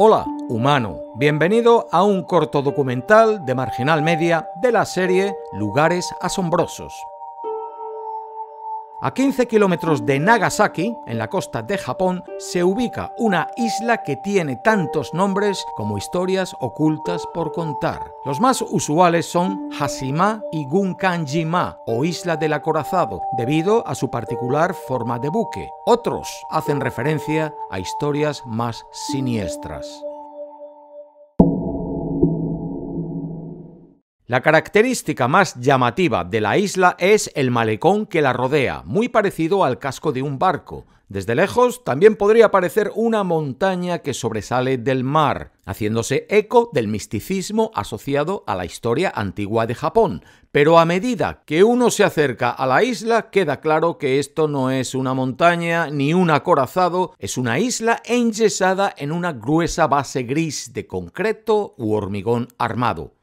Hola, humano. Bienvenido a un corto documental de Marginal Media de la serie Lugares Asombrosos. A 15 kilómetros de Nagasaki, en la costa de Japón, se ubica una isla que tiene tantos nombres como historias ocultas por contar. Los más usuales son Hashima y Gunkanjima, o Isla del Acorazado, debido a su particular forma de buque. Otros hacen referencia a historias más siniestras. La característica más llamativa de la isla es el malecón que la rodea, muy parecido al casco de un barco. Desde lejos también podría parecer una montaña que sobresale del mar, haciéndose eco del misticismo asociado a la historia antigua de Japón. Pero a medida que uno se acerca a la isla, queda claro que esto no es una montaña ni un acorazado, es una isla enyesada en una gruesa base gris de concreto u hormigón armado.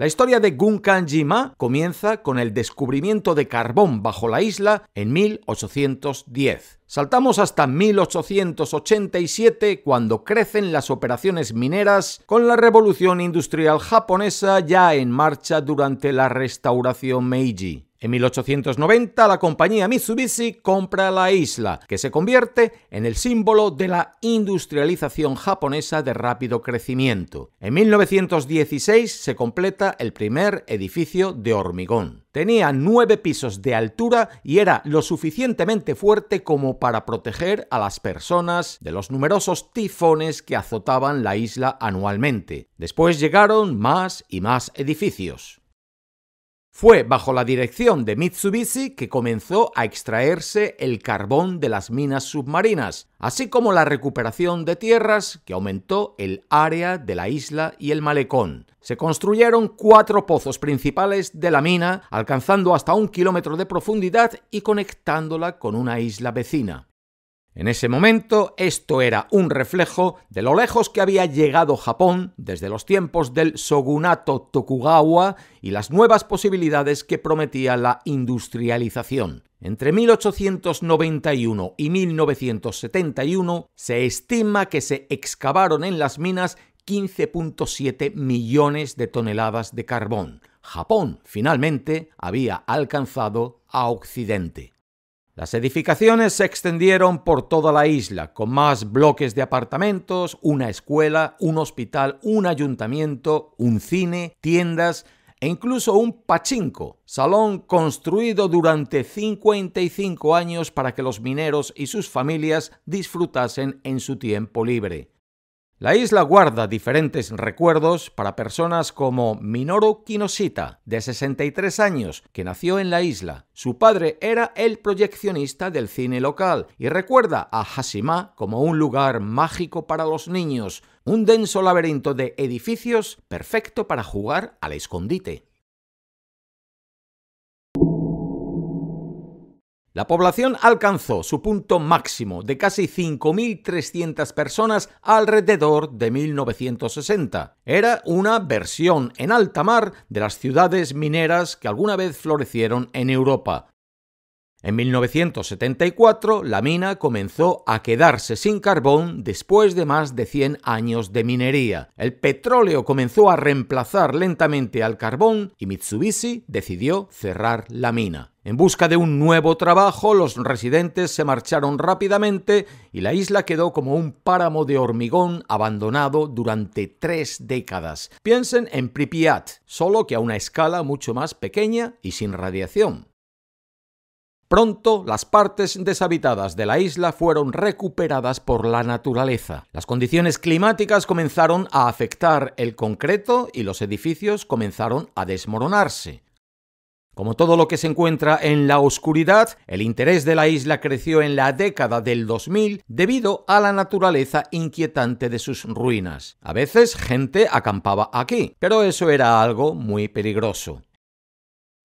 La historia de Gunkanjima comienza con el descubrimiento de carbón bajo la isla en 1810. Saltamos hasta 1887 cuando crecen las operaciones mineras con la revolución industrial japonesa ya en marcha durante la restauración Meiji. En 1890, la compañía Mitsubishi compra la isla, que se convierte en el símbolo de la industrialización japonesa de rápido crecimiento. En 1916 se completa el primer edificio de hormigón. Tenía nueve pisos de altura y era lo suficientemente fuerte como para proteger a las personas de los numerosos tifones que azotaban la isla anualmente. Después llegaron más y más edificios. Fue bajo la dirección de Mitsubishi que comenzó a extraerse el carbón de las minas submarinas, así como la recuperación de tierras que aumentó el área de la isla y el malecón. Se construyeron cuatro pozos principales de la mina, alcanzando hasta un kilómetro de profundidad y conectándola con una isla vecina. En ese momento esto era un reflejo de lo lejos que había llegado Japón desde los tiempos del shogunato Tokugawa y las nuevas posibilidades que prometía la industrialización. Entre 1891 y 1971 se estima que se excavaron en las minas 15.7 millones de toneladas de carbón. Japón finalmente había alcanzado a Occidente. Las edificaciones se extendieron por toda la isla, con más bloques de apartamentos, una escuela, un hospital, un ayuntamiento, un cine, tiendas e incluso un pachinko, salón construido durante 55 años para que los mineros y sus familias disfrutasen en su tiempo libre. La isla guarda diferentes recuerdos para personas como Minoru Kinoshita, de 63 años, que nació en la isla. Su padre era el proyeccionista del cine local y recuerda a Hashima como un lugar mágico para los niños, un denso laberinto de edificios perfecto para jugar al escondite. La población alcanzó su punto máximo de casi 5.300 personas alrededor de 1960. Era una versión en alta mar de las ciudades mineras que alguna vez florecieron en Europa. En 1974, la mina comenzó a quedarse sin carbón después de más de 100 años de minería. El petróleo comenzó a reemplazar lentamente al carbón y Mitsubishi decidió cerrar la mina. En busca de un nuevo trabajo, los residentes se marcharon rápidamente y la isla quedó como un páramo de hormigón abandonado durante tres décadas. Piensen en Pripyat, solo que a una escala mucho más pequeña y sin radiación. Pronto las partes deshabitadas de la isla fueron recuperadas por la naturaleza. Las condiciones climáticas comenzaron a afectar el concreto y los edificios comenzaron a desmoronarse. Como todo lo que se encuentra en la oscuridad, el interés de la isla creció en la década del 2000 debido a la naturaleza inquietante de sus ruinas. A veces gente acampaba aquí, pero eso era algo muy peligroso.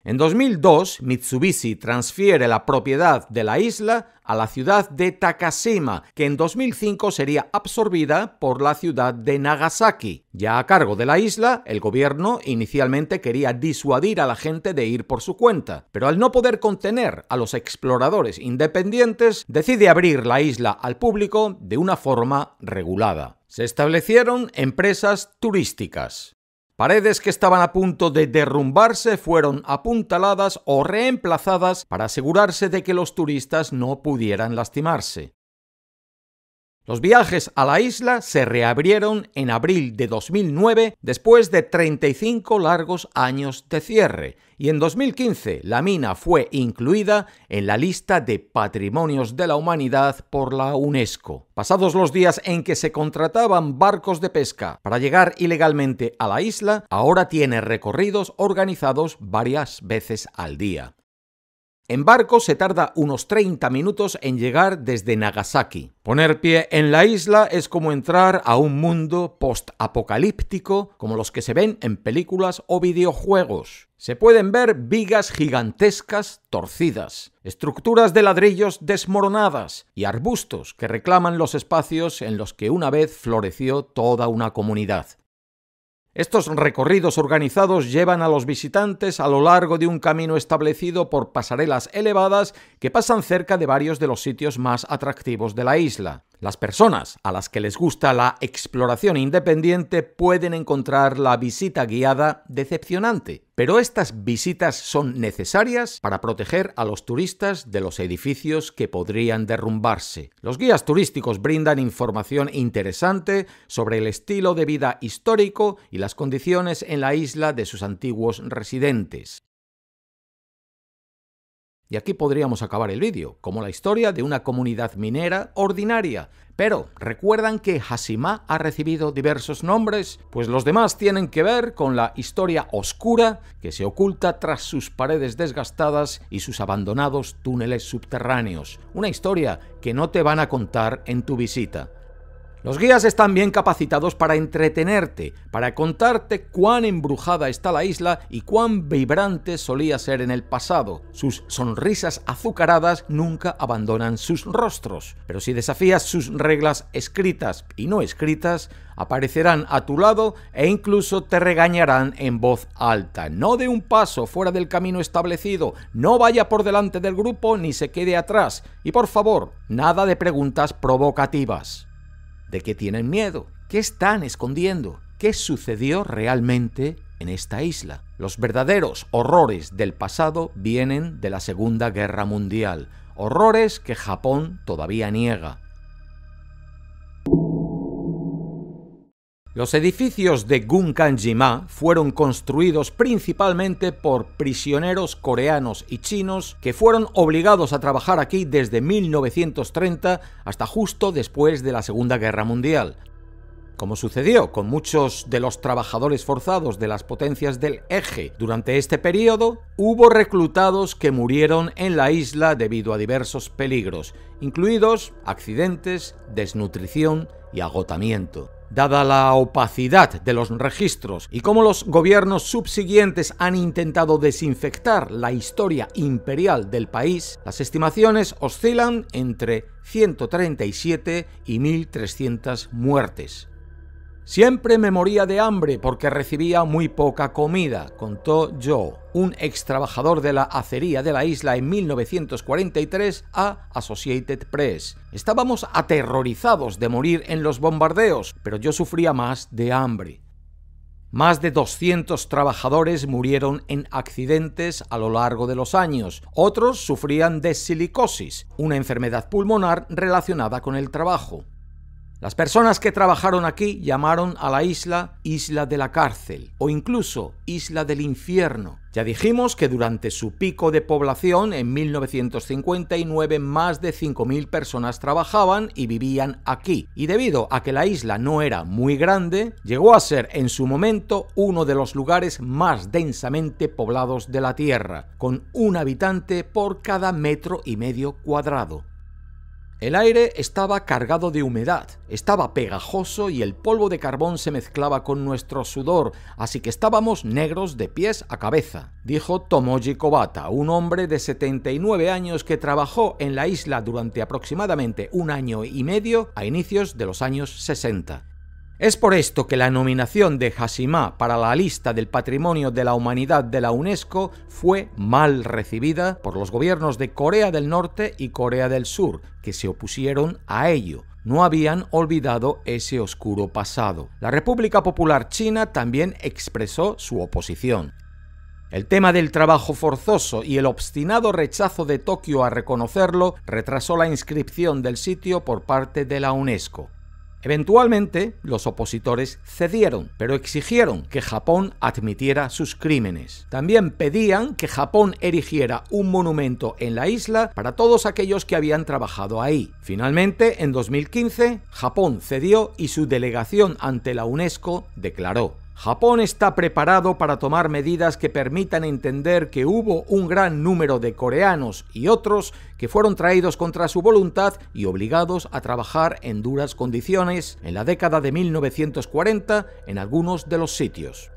En 2002, Mitsubishi transfiere la propiedad de la isla a la ciudad de Takashima, que en 2005 sería absorbida por la ciudad de Nagasaki. Ya a cargo de la isla, el gobierno inicialmente quería disuadir a la gente de ir por su cuenta, pero al no poder contener a los exploradores independientes, decide abrir la isla al público de una forma regulada. Se establecieron empresas turísticas. Paredes que estaban a punto de derrumbarse fueron apuntaladas o reemplazadas para asegurarse de que los turistas no pudieran lastimarse. Los viajes a la isla se reabrieron en abril de 2009 después de 35 largos años de cierre y en 2015 la mina fue incluida en la lista de Patrimonios de la Humanidad por la UNESCO. Pasados los días en que se contrataban barcos de pesca para llegar ilegalmente a la isla, ahora tiene recorridos organizados varias veces al día. En barco se tarda unos 30 minutos en llegar desde Nagasaki. Poner pie en la isla es como entrar a un mundo post-apocalíptico como los que se ven en películas o videojuegos. Se pueden ver vigas gigantescas torcidas, estructuras de ladrillos desmoronadas y arbustos que reclaman los espacios en los que una vez floreció toda una comunidad. Estos recorridos organizados llevan a los visitantes a lo largo de un camino establecido por pasarelas elevadas que pasan cerca de varios de los sitios más atractivos de la isla. Las personas a las que les gusta la exploración independiente pueden encontrar la visita guiada decepcionante, pero estas visitas son necesarias para proteger a los turistas de los edificios que podrían derrumbarse. Los guías turísticos brindan información interesante sobre el estilo de vida histórico y las condiciones en la isla de sus antiguos residentes. Y aquí podríamos acabar el vídeo, como la historia de una comunidad minera ordinaria. Pero, ¿recuerdan que Hashima ha recibido diversos nombres? Pues los demás tienen que ver con la historia oscura que se oculta tras sus paredes desgastadas y sus abandonados túneles subterráneos. Una historia que no te van a contar en tu visita. Los guías están bien capacitados para entretenerte, para contarte cuán embrujada está la isla y cuán vibrante solía ser en el pasado. Sus sonrisas azucaradas nunca abandonan sus rostros, pero si desafías sus reglas escritas y no escritas, aparecerán a tu lado e incluso te regañarán en voz alta. No dé un paso fuera del camino establecido, no vaya por delante del grupo ni se quede atrás y por favor, nada de preguntas provocativas. ¿De qué tienen miedo? ¿Qué están escondiendo? ¿Qué sucedió realmente en esta isla? Los verdaderos horrores del pasado vienen de la Segunda Guerra Mundial, horrores que Japón todavía niega, Los edificios de Gunkanjima fueron construidos principalmente por prisioneros coreanos y chinos que fueron obligados a trabajar aquí desde 1930 hasta justo después de la Segunda Guerra Mundial. Como sucedió con muchos de los trabajadores forzados de las potencias del eje durante este periodo, hubo reclutados que murieron en la isla debido a diversos peligros, incluidos accidentes, desnutrición y agotamiento dada la opacidad de los registros y cómo los gobiernos subsiguientes han intentado desinfectar la historia imperial del país, las estimaciones oscilan entre 137 y 1.300 muertes. Siempre me moría de hambre porque recibía muy poca comida, contó Joe, un ex trabajador de la acería de la isla en 1943 a Associated Press. Estábamos aterrorizados de morir en los bombardeos, pero yo sufría más de hambre. Más de 200 trabajadores murieron en accidentes a lo largo de los años. Otros sufrían de silicosis, una enfermedad pulmonar relacionada con el trabajo. Las personas que trabajaron aquí llamaron a la isla Isla de la Cárcel o incluso Isla del Infierno. Ya dijimos que durante su pico de población en 1959 más de 5.000 personas trabajaban y vivían aquí, y debido a que la isla no era muy grande, llegó a ser en su momento uno de los lugares más densamente poblados de la Tierra, con un habitante por cada metro y medio cuadrado. El aire estaba cargado de humedad, estaba pegajoso y el polvo de carbón se mezclaba con nuestro sudor, así que estábamos negros de pies a cabeza, dijo Tomoji Kobata, un hombre de 79 años que trabajó en la isla durante aproximadamente un año y medio a inicios de los años 60. Es por esto que la nominación de Hashimá para la lista del Patrimonio de la Humanidad de la UNESCO fue mal recibida por los gobiernos de Corea del Norte y Corea del Sur, que se opusieron a ello. No habían olvidado ese oscuro pasado. La República Popular China también expresó su oposición. El tema del trabajo forzoso y el obstinado rechazo de Tokio a reconocerlo retrasó la inscripción del sitio por parte de la UNESCO. Eventualmente, los opositores cedieron, pero exigieron que Japón admitiera sus crímenes. También pedían que Japón erigiera un monumento en la isla para todos aquellos que habían trabajado ahí. Finalmente, en 2015, Japón cedió y su delegación ante la UNESCO declaró Japón está preparado para tomar medidas que permitan entender que hubo un gran número de coreanos y otros que fueron traídos contra su voluntad y obligados a trabajar en duras condiciones en la década de 1940 en algunos de los sitios.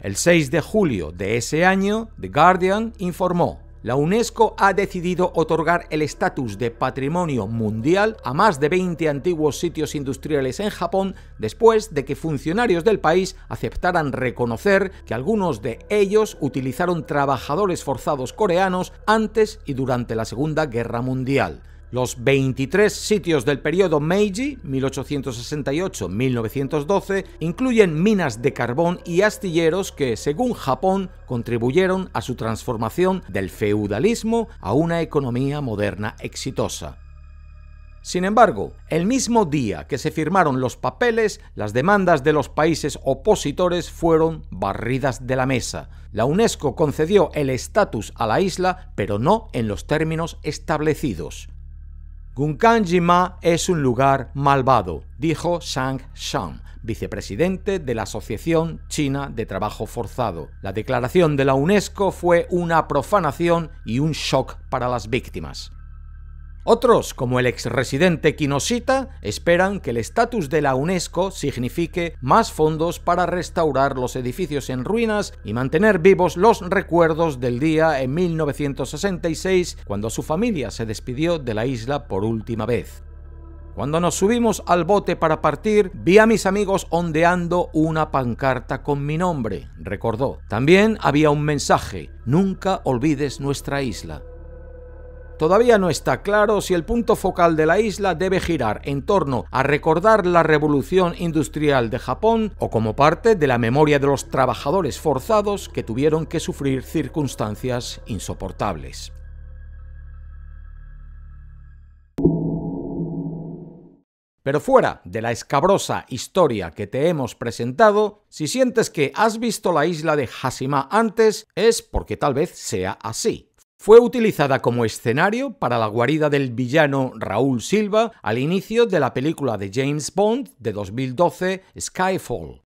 El 6 de julio de ese año, The Guardian informó, la UNESCO ha decidido otorgar el estatus de patrimonio mundial a más de 20 antiguos sitios industriales en Japón después de que funcionarios del país aceptaran reconocer que algunos de ellos utilizaron trabajadores forzados coreanos antes y durante la Segunda Guerra Mundial. Los 23 sitios del periodo Meiji, 1868-1912, incluyen minas de carbón y astilleros que, según Japón, contribuyeron a su transformación del feudalismo a una economía moderna exitosa. Sin embargo, el mismo día que se firmaron los papeles, las demandas de los países opositores fueron barridas de la mesa. La UNESCO concedió el estatus a la isla, pero no en los términos establecidos. Gunkanjima es un lugar malvado, dijo Shang Shang, vicepresidente de la Asociación China de Trabajo Forzado. La declaración de la UNESCO fue una profanación y un shock para las víctimas. Otros, como el exresidente Kinosita, esperan que el estatus de la UNESCO signifique más fondos para restaurar los edificios en ruinas y mantener vivos los recuerdos del día en 1966, cuando su familia se despidió de la isla por última vez. Cuando nos subimos al bote para partir, vi a mis amigos ondeando una pancarta con mi nombre, recordó. También había un mensaje, nunca olvides nuestra isla. Todavía no está claro si el punto focal de la isla debe girar en torno a recordar la revolución industrial de Japón o como parte de la memoria de los trabajadores forzados que tuvieron que sufrir circunstancias insoportables. Pero fuera de la escabrosa historia que te hemos presentado, si sientes que has visto la isla de Hashima antes, es porque tal vez sea así. Fue utilizada como escenario para la guarida del villano Raúl Silva al inicio de la película de James Bond de 2012, Skyfall.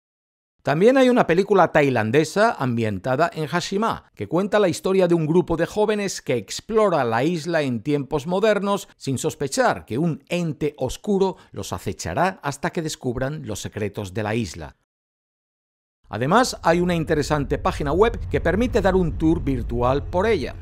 También hay una película tailandesa ambientada en Hashima, que cuenta la historia de un grupo de jóvenes que explora la isla en tiempos modernos sin sospechar que un ente oscuro los acechará hasta que descubran los secretos de la isla. Además, hay una interesante página web que permite dar un tour virtual por ella.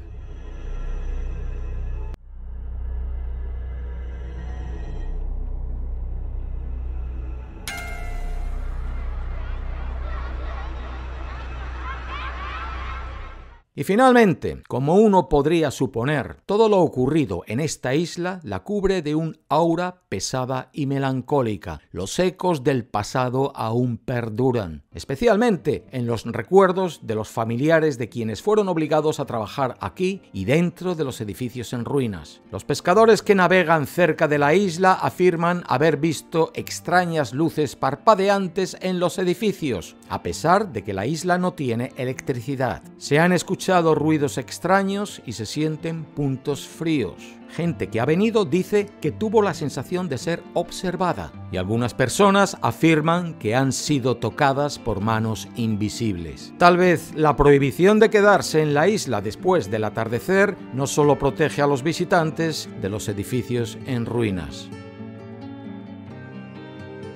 Y finalmente, como uno podría suponer, todo lo ocurrido en esta isla la cubre de un aura pesada y melancólica. Los ecos del pasado aún perduran, especialmente en los recuerdos de los familiares de quienes fueron obligados a trabajar aquí y dentro de los edificios en ruinas. Los pescadores que navegan cerca de la isla afirman haber visto extrañas luces parpadeantes en los edificios, a pesar de que la isla no tiene electricidad. Se han escuchado escuchado ruidos extraños y se sienten puntos fríos. Gente que ha venido dice que tuvo la sensación de ser observada y algunas personas afirman que han sido tocadas por manos invisibles. Tal vez la prohibición de quedarse en la isla después del atardecer no solo protege a los visitantes de los edificios en ruinas.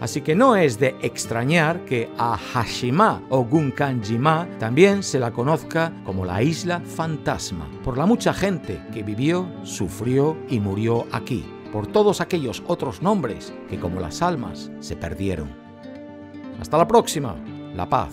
Así que no es de extrañar que a Hashima o Gunkanjima también se la conozca como la isla fantasma, por la mucha gente que vivió, sufrió y murió aquí, por todos aquellos otros nombres que como las almas se perdieron. Hasta la próxima, la paz.